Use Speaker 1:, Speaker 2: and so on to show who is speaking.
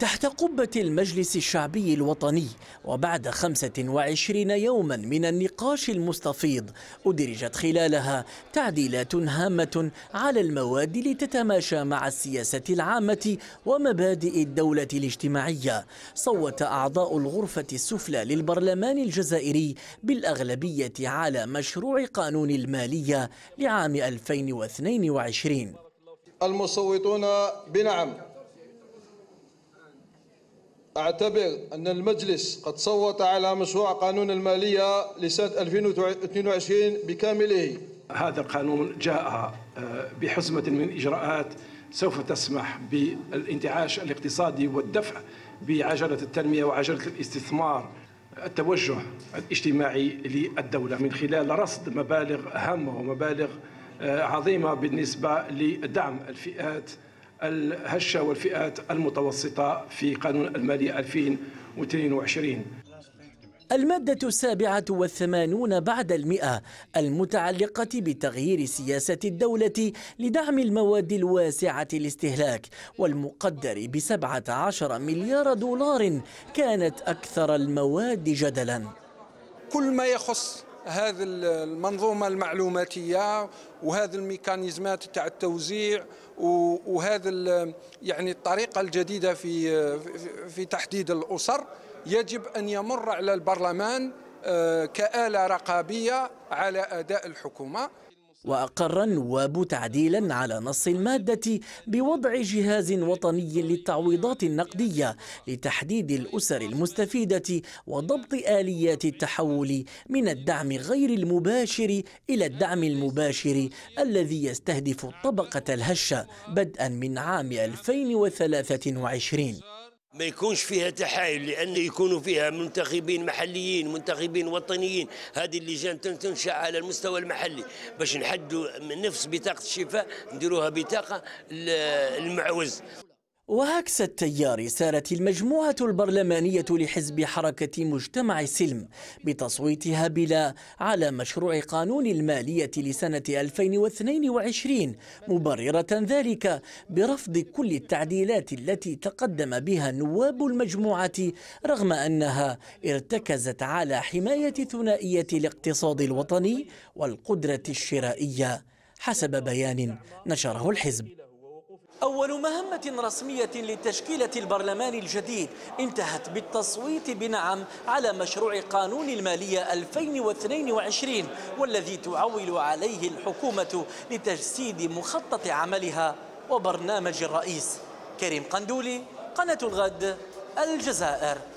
Speaker 1: تحت قبة المجلس الشعبي الوطني وبعد 25 يوما من النقاش المستفيض أدرجت خلالها تعديلات هامة على المواد لتتماشى مع السياسة العامة ومبادئ الدولة الاجتماعية صوت أعضاء الغرفة السفلى للبرلمان الجزائري بالأغلبية على مشروع قانون المالية لعام 2022
Speaker 2: المصوتون بنعم أعتبر أن المجلس قد صوت على مشروع قانون المالية لسنة 2022 بكامله هذا القانون جاء آه، بحزمة من إجراءات سوف تسمح بالانتعاش الاقتصادي والدفع بعجلة التنمية وعجلة الاستثمار التوجه الاجتماعي للدولة من خلال رصد مبالغ هامة ومبالغ آه، عظيمة بالنسبة لدعم الفئات الهشة والفئات المتوسطة في قانون المالي 2022
Speaker 1: المادة السابعة والثمانون بعد المئة المتعلقة بتغيير سياسة الدولة لدعم المواد الواسعة الاستهلاك والمقدر بسبعة عشر مليار دولار كانت أكثر المواد جدلا
Speaker 3: كل ما يخص هذه المنظومه المعلوماتيه وهذه الميكانيزمات تاع التوزيع وهذا يعني الطريقه الجديده في في تحديد الاسر يجب ان يمر على البرلمان آه، كآلة رقابية على أداء
Speaker 1: الحكومة وأقر النواب تعديلا على نص المادة بوضع جهاز وطني للتعويضات النقدية لتحديد الأسر المستفيدة وضبط آليات التحول من الدعم غير المباشر إلى الدعم المباشر الذي يستهدف الطبقة الهشة بدءا من عام 2023 ما يكونش فيها تحايل لان يكونوا فيها منتخبين محليين منتخبين وطنيين هذه اللجان تنشا على المستوى المحلي باش نحدوا نفس بطاقه الشفاء نديروها بطاقه المعوز وعكس التيار سارت المجموعة البرلمانية لحزب حركة مجتمع سلم بتصويتها بلا على مشروع قانون المالية لسنة 2022 مبررة ذلك برفض كل التعديلات التي تقدم بها نواب المجموعة رغم أنها ارتكزت على حماية ثنائية الاقتصاد الوطني والقدرة الشرائية حسب بيان نشره الحزب أول مهمة رسمية لتشكيلة البرلمان الجديد انتهت بالتصويت بنعم على مشروع قانون المالية 2022 والذي تعول عليه الحكومة لتجسيد مخطط عملها وبرنامج الرئيس كريم قندولي قناة الغد الجزائر